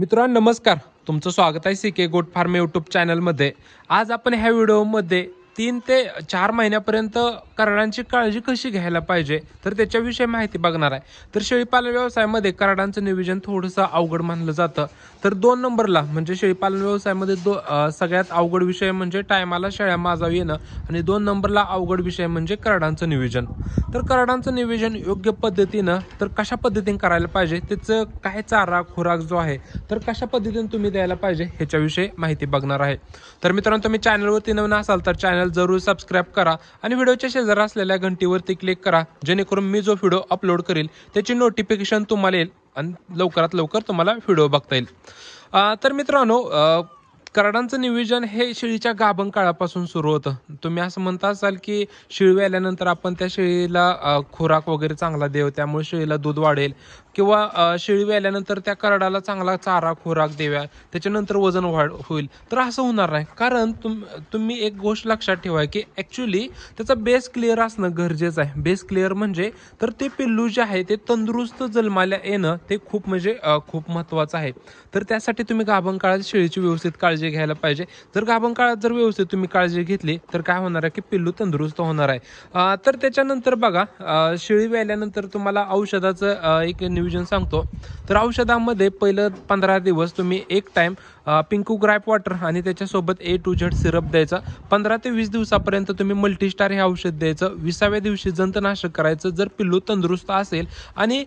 मित्रांनो नमस्कार तुमचं स्वागत आहे सी के गोट फार्म यूट्यूब चॅनलमध्ये आज आपण ह्या व्हिडिओमध्ये तीन ते चार महिन्यापर्यंत कराडांची काळजी कशी घ्यायला पाहिजे तर त्याच्याविषयी माहिती बघणार आहे तर शेळीपालन व्यवसायामध्ये कराडांचं नियोजन थोडंसं अवघड मानलं जातं तर दोन नंबरला म्हणजे शेळीपालन व्यवसायामध्ये दो सगळ्यात अवघड विषय म्हणजे टायमाला शेळ्या माजावी येणं आणि दोन नंबरला अवघड विषय म्हणजे कराडांचं नियोजन तर कराडांचं नियोजन योग्य पद्धतीनं तर कशा पद्धतीने करायला पाहिजे त्याचं काय चारा खुराक जो आहे तर कशा पद्धतीने तुम्ही द्यायला पाहिजे ह्याच्याविषयी माहिती बघणार आहे तर मित्रांनो तुम्ही चॅनलवरती नवीन असाल तर चॅनल चॅनल जरूर सबस्क्राईब करा आणि व्हिडिओच्या शेजार असलेल्या घंटीवरती क्लिक करा जेणेकरून मी जो व्हिडिओ अपलोड करेल त्याची नोटिफिकेशन तुम्हाला येईल आणि लवकरात लवकर तुम्हाला व्हिडिओ बघता येईल तर मित्रांनो कराडांचं नियोजन हे शेळीच्या गाभण काळापासून सुरू होतं तुम्ही असं म्हणता असाल की शेळी आल्यानंतर आपण त्या शेळीला खुराक वगैरे चांगला देऊ त्यामुळे शेळीला दूध वाढेल किंवा शेळी आल्यानंतर त्या कराडाला चांगला चारा खुराक देव्या त्याच्यानंतर वजन वाढ होईल तर असं होणार नाही कारण तुम तुम्ही एक गोष्ट लक्षात ठेवा की ॲक्च्युली त्याचा बेस क्लिअर असणं गरजेचं आहे बेस क्लिअर म्हणजे तर ते पिल्लू जे आहे ते तंदुरुस्त जन्माला येणं ते खूप म्हणजे खूप महत्त्वाचं आहे तर त्यासाठी तुम्ही गाभण काळात शेळीची व्यवस्थित काळजी काळजी घ्यायला पाहिजे जर आपण काळात जर व्यवस्थित तुम्ही काळजी घेतली तर काय होणार आहे की पिल्लू तंदुरुस्त होणार आहे तर त्याच्यानंतर बघा शेळी व्याल्यानंतर तुम्हाला औषधाचं एक नियोजन सांगतो तर औषधामध्ये पहिलं पंधरा दिवस तुम्ही एक टाईम पिंकू ग्रायप वॉटर आणि त्याच्यासोबत ए टू झेड सिरप द्यायचा पंधरा ते वीस दिवसापर्यंत तुम्ही मल्टीस्टार हे औषध द्यायचं विसाव्या दिवशी जंतनाशक करायचं जर पिल्लू तंदुरुस्त असेल आणि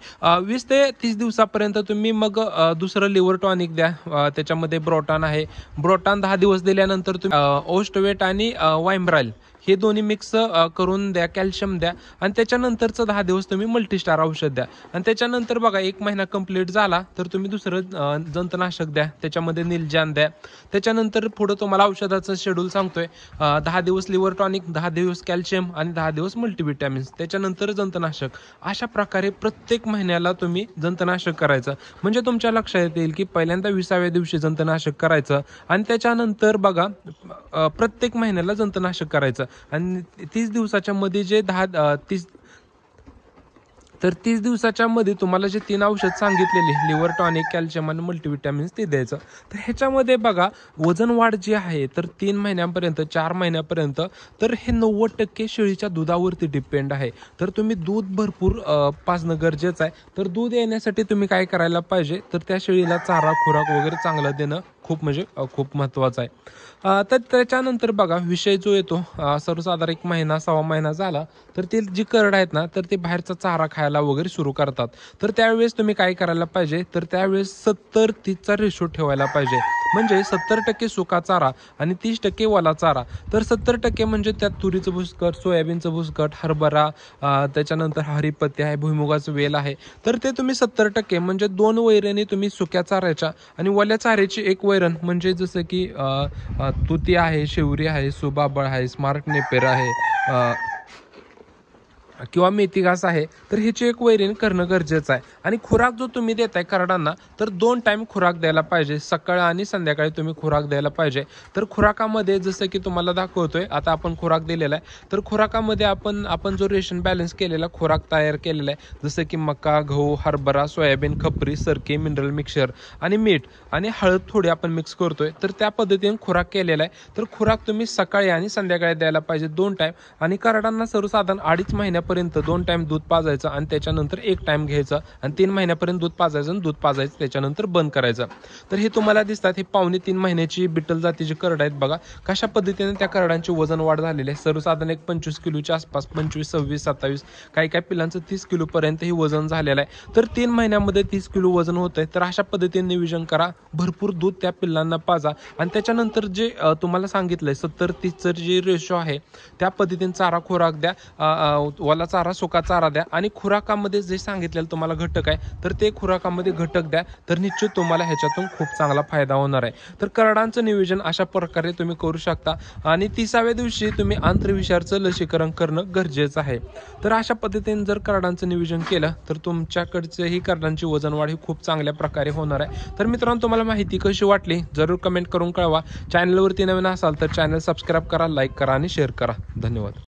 वीस ते तीस दिवसापर्यंत तुम्ही मग दुसरं लिव्हर टॉनिक द्या त्याच्यामध्ये ब्रोटॉन आहे ब्रोटान दहा दिवस दिल्यानंतर तुम्ही ओस्टवेट आणि वायम्ब्राल हे दोन्ही मिक्स करून द्या कॅल्शियम द्या आणि त्याच्यानंतरचं दहा दिवस तुम्ही मल्टीस्टार औषध द्या आणि त्याच्यानंतर बघा एक महिना कंप्लीट झाला तर तुम्ही दुसरं जंतनाशक द्या त्याच्यामध्ये निलजान द्या त्याच्यानंतर पुढं तुम्हाला औषधाचं शेड्यूल सांगतोय दहा दिवस लिव्हर टॉनिक दहा दिवस कॅल्शियम आणि दहा दिवस मल्टीविटॅमिन्स त्याच्यानंतर जंतनाशक अशा प्रकारे प्रत्येक महिन्याला तुम्ही जंतनाशक करायचं म्हणजे तुमच्या लक्षात येईल की पहिल्यांदा विसाव्या दिवशी जंतनाशक करायचं आणि त्याच्यानंतर बघा प्रत्येक महिन्याला जंतनाशक करायचं आणि तीस दिवसाच्या मध्ये जे दहा तीस तर तीस दिवसाच्या मध्ये तुम्हाला जे तीन औषध सांगितलेले लिव्हर टॉनिक कॅल्शियम आणि मल्टीविटॅमिन्स ते द्यायचं तर ह्याच्यामध्ये बघा वजन वाढ जी आहे तर तीन महिन्यांपर्यंत चार महिन्यापर्यंत तर हे नव्वद टक्के शेळीच्या दुधावरती डिपेंड आहे तर तुम्ही दूध भरपूर पाजणं गरजेचं आहे तर दूध येण्यासाठी तुम्ही काय करायला पाहिजे तर त्या शेळीला चारा खुराक वगैरे चांगला देणं खूप म्हणजे खूप महत्त्वाचं आहे तर त्याच्यानंतर बघा विषय जो येतो सर्वसाधारण एक महिना सव्वा महिना झाला तर ते जी करड आहेत ना तर ते बाहेरचा चारा खायला ला वगैरे सुरू करतात तर त्यावेळेस तुम्ही काय करायला पाहिजे तर त्यावेळेस सत्तर तीसचा रेशो ठेवायला पाहिजे म्हणजे सत्तर टक्के सुका चारा आणि तीस टक्के वाला चारा तर सत्तर टक्के म्हणजे त्यात तुरीचं भुसकट सोयाबीनचं भुसकट हरभरा त्याच्यानंतर हरिपत्ती आहे भुईमुगाचं वेल आहे तर ते तुम्ही सत्तर टक्के म्हणजे दोन वैरणी तुम्ही सुक्या चाऱ्याच्या आणि वल्या चाऱ्याची एक वैरण म्हणजे जसं की तुती आहे शेवरी आहे सुबाबळ आहे स्मार्ट नेपेर आहे किंवा मेथी घास आहे तर ह्याची एक वैरीण करणं गरजेचं आहे आणि खुराक जो तुम्ही देत आहे करडांना तर दोन टाईम खुराक द्यायला पाहिजे सकाळ आणि संध्याकाळी तुम्ही खुराक द्यायला पाहिजे तर खुराकामध्ये जसं की तुम्हाला दाखवतोय आता आपण खुराक दिलेला आहे तर खुराकामध्ये आपण आपण जो रेशन बॅलन्स केलेला खुराक तयार केलेला आहे जसं की मका गहू हरभरा सोयाबीन खपरी सरके मिनरल मिक्सर आणि मीठ आणि हळद थोडी आपण मिक्स करतोय तर त्या पद्धतीने खुराक केलेला आहे तर खुराक तुम्ही सकाळी आणि संध्याकाळी द्यायला पाहिजे दोन टाईम आणि करडांना सर्वसाधारण अडीच महिन्यापर्यंत महिन्यापर्यंत दोन टाइम दूध पाजायचं आणि त्याच्यानंतर एक टाइम घ्यायचं आणि तीन महिन्यापर्यंत दूध पाजायचं आणि दूध पाजायचं त्याच्यानंतर बंद करायचं तर हे तुम्हाला दिसतात हे पावणे तीन महिन्याची बिटल जातीची करड आहेत बघा कशा पद्धतीने त्या करडांचे वजन वाढ झालेले आहे सर्वसाधारण एक पंचवीस किलोच्या आसपास पंचवीस सव्वीस सत्तावीस काही काही पिल्लांचं तीस किलोपर्यंत हे वजन झालेलं आहे तर तीन महिन्यामध्ये तीस किलो वजन होत आहे तर अशा पद्धतीने नियोजन करा भरपूर दूध त्या पिल्लांना पाजा आणि त्याच्यानंतर जे तुम्हाला सांगितलंय सत्तर तीसचं जे रेशो आहे त्या पद्धतीने चारा खोराक द्या वाला जनावरांना चारा सुका चारा द्या आणि खुराकामध्ये जे सांगितलेलं तुम्हाला घटक आहे तर ते खुराकामध्ये घटक द्या तर निश्चित तुम्हाला ह्याच्यातून खूप चांगला फायदा होणार आहे तर करडांचं नियोजन अशा प्रकारे तुम्ही करू शकता आणि तिसाव्या दिवशी तुम्ही आंतरविषारचं लसीकरण करणं गरजेचं आहे तर अशा पद्धतीने जर करडांचं नियोजन केलं तर तुमच्याकडचेही करडांची वाढ ही खूप चांगल्या प्रकारे होणार आहे तर मित्रांनो तुम्हाला माहिती कशी वाटली जरूर कमेंट करून कळवा चॅनलवरती नवीन असाल तर चॅनल सबस्क्राईब करा लाईक करा आणि शेअर करा धन्यवाद